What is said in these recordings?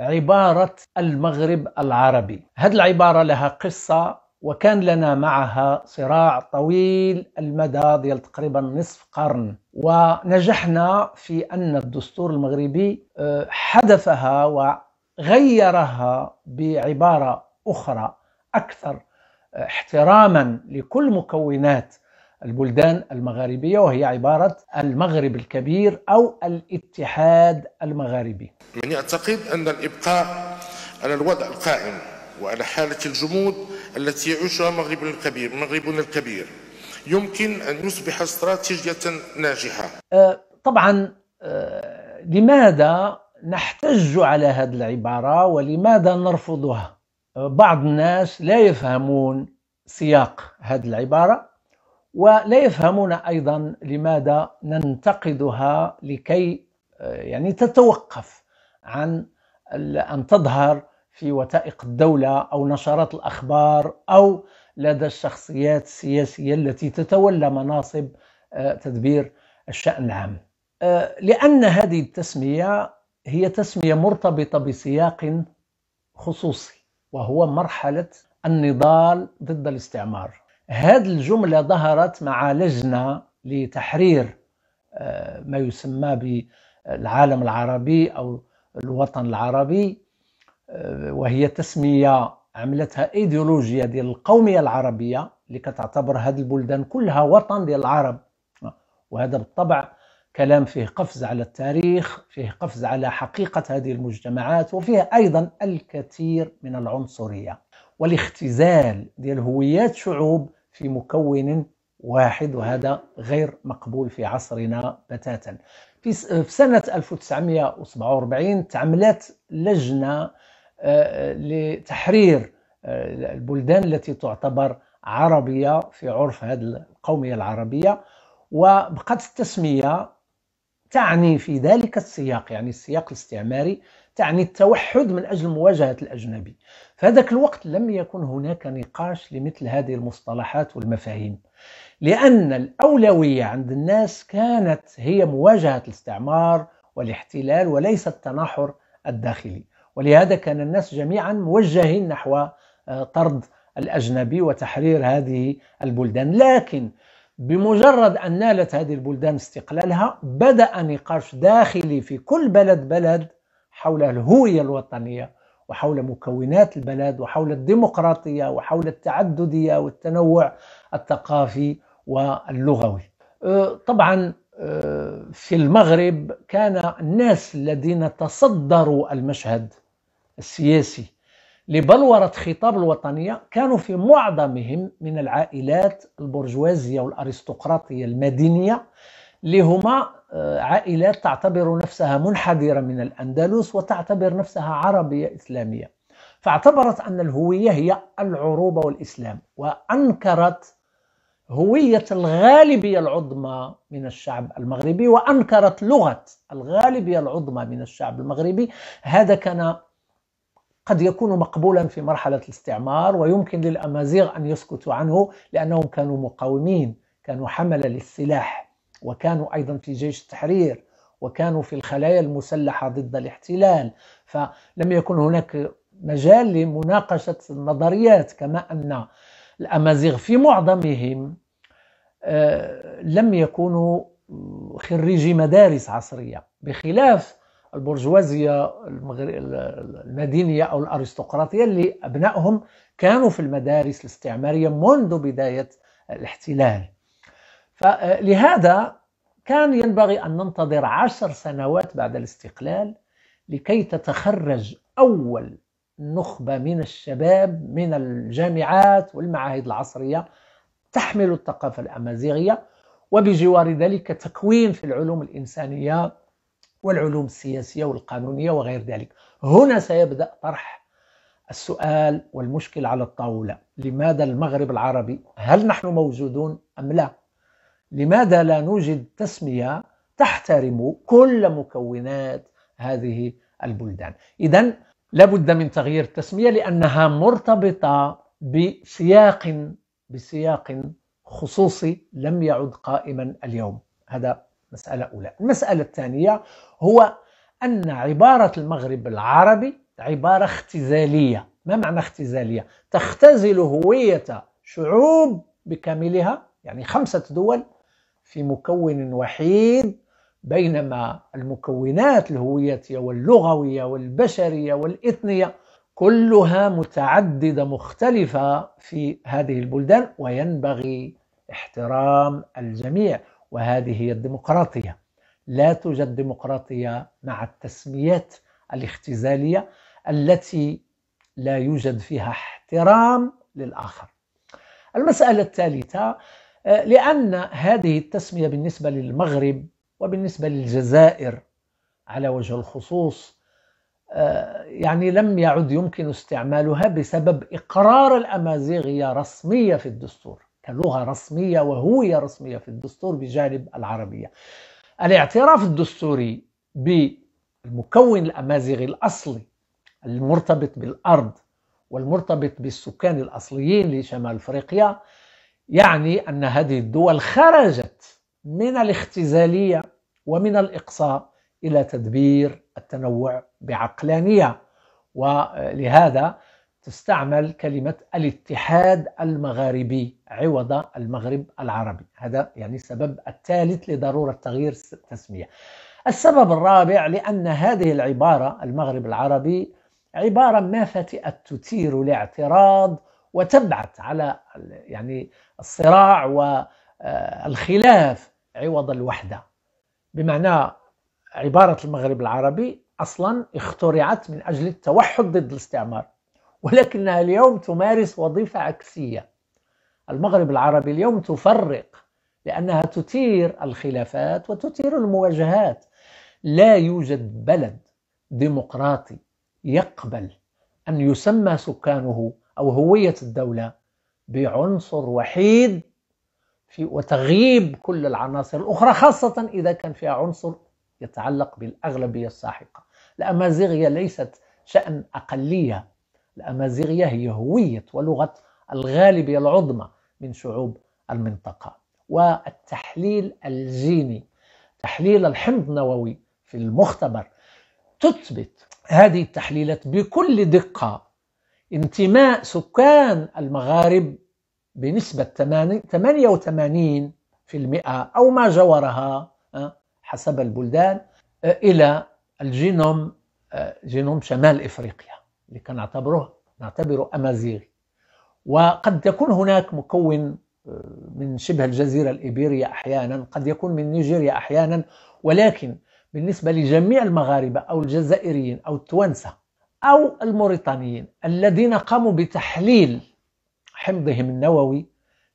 عبارة المغرب العربي هذه العبارة لها قصة وكان لنا معها صراع طويل المدى ديال تقريبا نصف قرن ونجحنا في أن الدستور المغربي آه، حذفها وغيرها بعبارة أخرى أكثر آه، احتراما لكل مكونات البلدان المغاربية وهي عبارة المغرب الكبير أو الاتحاد المغاربي من يعتقد أن الإبقاء على الوضع القائم وعلى حالة الجمود التي يعيشها مغربنا الكبير مغربنا الكبير يمكن أن يصبح استراتيجية ناجحة أه، طبعا أه، لماذا نحتج على هذه العبارة ولماذا نرفضها أه، بعض الناس لا يفهمون سياق هذه العبارة ولا يفهمون ايضا لماذا ننتقدها لكي آه، يعني تتوقف عن ان تظهر في وثائق الدوله او نشرات الاخبار او لدى الشخصيات السياسيه التي تتولى مناصب آه، تدبير الشان العام. آه، لان هذه التسميه هي تسميه مرتبطه بسياق خصوصي وهو مرحله النضال ضد الاستعمار. هذه الجملة ظهرت مع لجنة لتحرير آه، ما يسمى بالعالم العربي أو الوطن العربي آه، وهي تسمية عملتها ايديولوجيا ديال القومية العربية اللي كتعتبر هذه البلدان كلها وطن ديال العرب وهذا بالطبع كلام فيه قفز على التاريخ فيه قفز على حقيقة هذه المجتمعات وفيه أيضا الكثير من العنصرية والاختزال ديال هويات شعوب في مكون واحد وهذا غير مقبول في عصرنا بتاتا في سنة 1947 تعملت لجنة آه، لتحرير آه، البلدان التي تعتبر عربية في عرف هذه القومية العربية وبقت التسمية تعني في ذلك السياق يعني السياق الاستعماري تعني التوحد من أجل مواجهة الأجنبي في هذاك الوقت لم يكن هناك نقاش لمثل هذه المصطلحات والمفاهيم لأن الأولوية عند الناس كانت هي مواجهة الاستعمار والاحتلال وليس التناحر الداخلي ولهذا كان الناس جميعا موجهين نحو آه، طرد الأجنبي وتحرير هذه البلدان لكن بمجرد أن نالت هذه البلدان استقلالها بدأ نقاش داخلي في كل بلد بلد حول الهوية الوطنية وحول مكونات البلد وحول الديمقراطية وحول التعددية والتنوع الثقافي واللغوي أه، طبعا أه، في المغرب كان الناس الذين تصدروا المشهد السياسي لبلورة خطاب الوطنية كانوا في معظمهم من العائلات البرجوازية والأرستقراطية المدينية اللي هما آه، عائلات تعتبر نفسها منحدرة من الأندلس وتعتبر نفسها عربية إسلامية فاعتبرت أن الهوية هي العروبة والإسلام وأنكرت هوية الغالبية العظمى من الشعب المغربي وأنكرت لغة الغالبية العظمى من الشعب المغربي هذا كان قد يكون مقبولا في مرحلة الاستعمار ويمكن للأمازيغ أن يسكتوا عنه لأنهم كانوا مقاومين كانوا حملة للسلاح وكانوا أيضا في جيش التحرير وكانوا في الخلايا المسلحة ضد الاحتلال فلم يكن هناك مجال لمناقشة النظريات كما أن الأمازيغ في معظمهم آه، لم يكونوا خريجي مدارس عصرية بخلاف البرجوازية المدينية أو الأرستقراطية اللي أبنائهم كانوا في المدارس الاستعمارية منذ بداية الاحتلال فلهذا كان ينبغي أن ننتظر عشر سنوات بعد الاستقلال لكي تتخرج أول نخبة من الشباب من الجامعات والمعاهد العصرية تحمل الثقافة الأمازيغية وبجوار ذلك تكوين في العلوم الإنسانية والعلوم السياسية والقانونية وغير ذلك هنا سيبدأ طرح السؤال والمشكل على الطاولة لماذا المغرب العربي هل نحن موجودون أم لا لماذا لا نوجد تسمية تحترم كل مكونات هذه البلدان إذا لابد من تغيير التسمية لأنها مرتبطة بسياق بسياق خصوصي لم يعد قائما اليوم هذا مسألة أولى المسألة الثانية هو أن عبارة المغرب العربي عبارة اختزالية ما معنى اختزالية؟ تختزل هوية شعوب بكاملها يعني خمسة دول في مكون وحيد بينما المكونات الهويه واللغوية والبشرية والإثنية كلها متعددة مختلفة في هذه البلدان وينبغي احترام الجميع وهذه هي الديمقراطية لا توجد ديمقراطية مع التسميات الاختزالية التي لا يوجد فيها احترام للآخر المسألة الثالثة آه، لأن هذه التسمية بالنسبة للمغرب وبالنسبة للجزائر على وجه الخصوص آه، يعني لم يعد يمكن استعمالها بسبب إقرار الأمازيغية رسمية في الدستور كلغة رسمية وهوية رسمية في الدستور بجانب العربية الاعتراف الدستوري بالمكون الأمازيغي الأصلي المرتبط بالأرض والمرتبط بالسكان الأصليين لشمال أفريقيا يعني أن هذه الدول خرجت من الاختزالية ومن الإقصاء إلى تدبير التنوع بعقلانية ولهذا تستعمل كلمة الاتحاد المغاربي عوض المغرب العربي هذا يعني السبب الثالث لضرورة تغيير التسمية السبب الرابع لأن هذه العبارة المغرب العربي عبارة ما فتئت تثير الاعتراض وتبعت على يعني الصراع والخلاف آه، عوض الوحدة بمعنى عبارة المغرب العربي أصلا اخترعت من أجل التوحد ضد الاستعمار ولكنها اليوم تمارس وظيفة عكسية المغرب العربي اليوم تفرق لأنها تثير الخلافات وتثير المواجهات لا يوجد بلد ديمقراطي يقبل أن يسمى سكانه أو هوية الدولة بعنصر وحيد في وتغييب كل العناصر الأخرى خاصة إذا كان فيها عنصر يتعلق بالأغلبية الساحقة الأمازيغية ليست شأن أقلية الأمازيغية هي هوية ولغة الغالبية العظمى من شعوب المنطقة والتحليل الجيني تحليل الحمض النووي في المختبر تثبت هذه التحليلات بكل دقة انتماء سكان المغارب بنسبة 88% أو ما جاورها أه، حسب البلدان أه، إلى الجينوم أه، جينوم شمال إفريقيا اللي كنعتبره نعتبره أمازيغي وقد يكون هناك مكون من شبه الجزيرة الإيبيرية أحيانا قد يكون من نيجيريا أحيانا ولكن بالنسبة لجميع المغاربة أو الجزائريين أو التوانسة أو الموريتانيين الذين قاموا بتحليل حمضهم النووي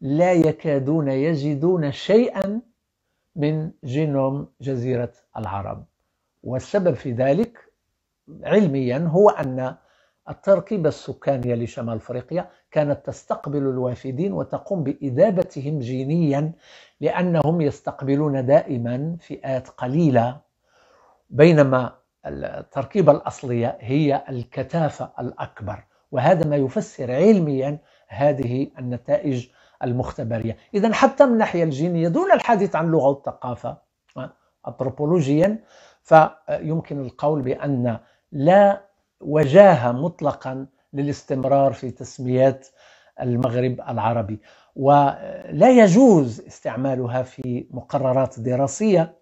لا يكادون يجدون شيئا من جينوم جزيرة العرب والسبب في ذلك علميا هو أن التركيبة السكانية لشمال أفريقيا كانت تستقبل الوافدين وتقوم بإذابتهم جينيا لأنهم يستقبلون دائما فئات قليلة بينما التركيبة الأصلية هي الكثافة الأكبر وهذا ما يفسر علميا هذه النتائج المختبرية إذا حتى من الناحية الجينية دون الحديث عن لغة والثقافة آه، أنثروبولوجيا فيمكن القول بأن لا وجاهة مطلقا للاستمرار في تسميات المغرب العربي ولا يجوز استعمالها في مقررات دراسية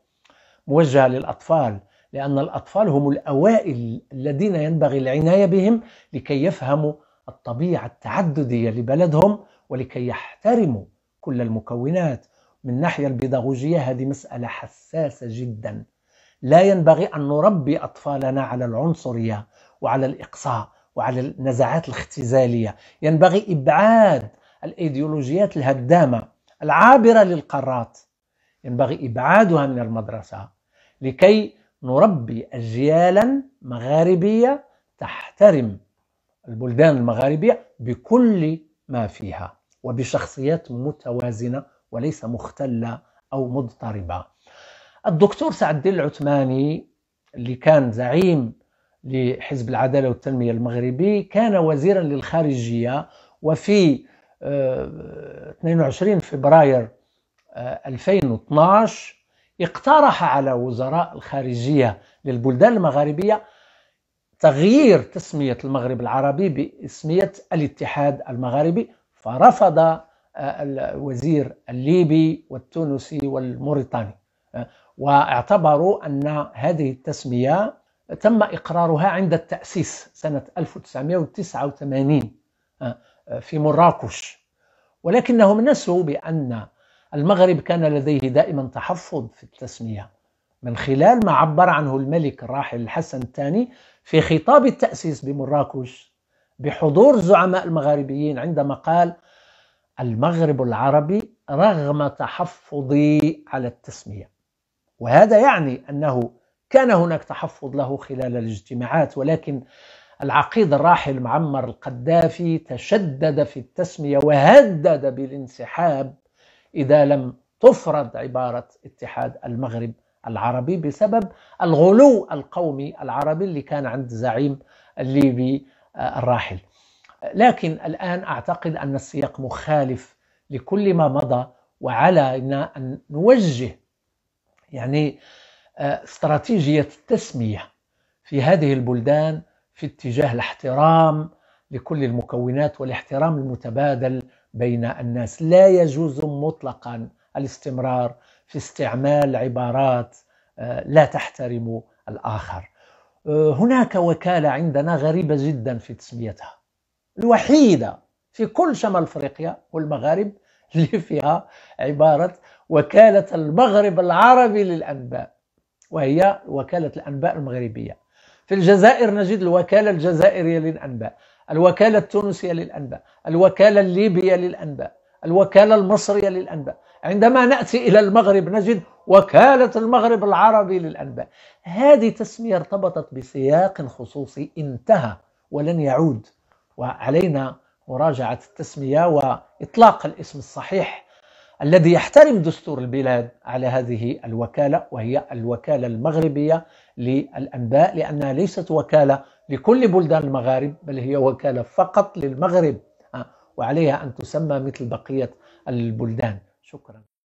موجهة للأطفال لأن الأطفال هم الأوائل الذين ينبغي العناية بهم لكي يفهموا الطبيعة التعددية لبلدهم ولكي يحترموا كل المكونات من الناحية البيداغوجية هذه مسألة حساسة جدا لا ينبغي أن نربي أطفالنا على العنصرية وعلى الإقصاء وعلى النزعات الاختزالية ينبغي إبعاد الإيديولوجيات الهدامة العابرة للقارات ينبغي إبعادها من المدرسة لكي نربي أجيالا مغاربية تحترم البلدان المغاربية بكل ما فيها وبشخصيات متوازنة وليس مختلة أو مضطربة الدكتور سعد الدين العثماني اللي كان زعيم لحزب العدالة والتنمية المغربي كان وزيرا للخارجية وفي 22 آه، فبراير 2012 آه، اقترح على وزراء الخارجية للبلدان المغاربية تغيير تسمية المغرب العربي باسمية الاتحاد المغاربي فرفض آه، الوزير الليبي والتونسي والموريتاني آه، واعتبروا أن هذه التسمية تم إقرارها عند التأسيس سنة 1989 آه، في مراكش ولكنهم نسوا بأن المغرب كان لديه دائما تحفظ في التسمية من خلال ما عبر عنه الملك الراحل الحسن الثاني في خطاب التأسيس بمراكش بحضور زعماء المغاربيين عندما قال المغرب العربي رغم تحفظي على التسمية وهذا يعني أنه كان هناك تحفظ له خلال الاجتماعات ولكن العقيد الراحل معمر القذافي تشدد في التسمية وهدد بالانسحاب إذا لم تفرض عبارة اتحاد المغرب العربي بسبب الغلو القومي العربي اللي كان عند الزعيم الليبي آه، الراحل لكن الآن أعتقد أن السياق مخالف لكل ما مضى وعلينا أن نوجه يعني آه، استراتيجية التسمية في هذه البلدان في اتجاه الاحترام لكل المكونات والاحترام المتبادل بين الناس لا يجوز مطلقا الاستمرار في استعمال عبارات آه، لا تحترم الآخر آه، هناك وكالة عندنا غريبة جدا في تسميتها الوحيدة في كل شمال أفريقيا والمغارب اللي فيها عبارة وكالة المغرب العربي للأنباء وهي وكالة الأنباء المغربية في الجزائر نجد الوكالة الجزائرية للأنباء الوكالة التونسية للأنباء الوكالة الليبية للأنباء الوكالة المصرية للأنباء عندما نأتي إلى المغرب نجد وكالة المغرب العربي للأنباء هذه تسمية ارتبطت بسياق خصوصي انتهى ولن يعود وعلينا مراجعة التسمية وإطلاق الاسم الصحيح الذي يحترم دستور البلاد على هذه الوكالة وهي الوكالة المغربية للأنباء لأنها ليست وكالة لكل بلدان المغارب بل هي وكالة فقط للمغرب آه، وعليها أن تسمى مثل بقية البلدان شكرا